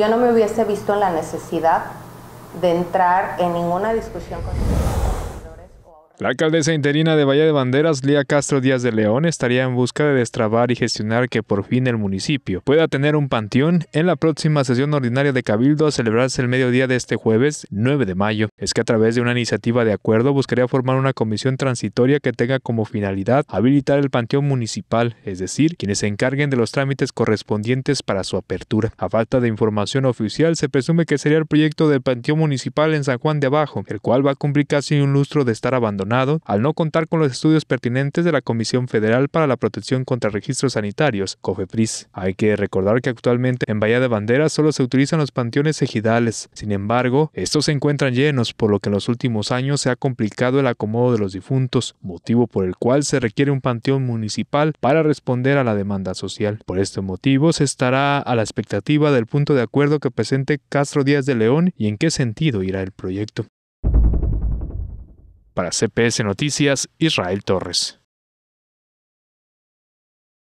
yo no me hubiese visto en la necesidad de entrar en ninguna discusión con la alcaldesa interina de Valle de Banderas, Lía Castro Díaz de León, estaría en busca de destrabar y gestionar que por fin el municipio pueda tener un panteón en la próxima sesión ordinaria de Cabildo a celebrarse el mediodía de este jueves 9 de mayo. Es que a través de una iniciativa de acuerdo buscaría formar una comisión transitoria que tenga como finalidad habilitar el panteón municipal, es decir, quienes se encarguen de los trámites correspondientes para su apertura. A falta de información oficial, se presume que sería el proyecto del panteón municipal en San Juan de Abajo, el cual va a cumplir casi un lustro de estar abandonado al no contar con los estudios pertinentes de la Comisión Federal para la Protección contra Registros Sanitarios, COFEPRIS. Hay que recordar que actualmente en Bahía de Banderas solo se utilizan los panteones ejidales, sin embargo, estos se encuentran llenos, por lo que en los últimos años se ha complicado el acomodo de los difuntos, motivo por el cual se requiere un panteón municipal para responder a la demanda social. Por este motivo, se estará a la expectativa del punto de acuerdo que presente Castro Díaz de León y en qué sentido irá el proyecto. Para CPS Noticias, Israel Torres.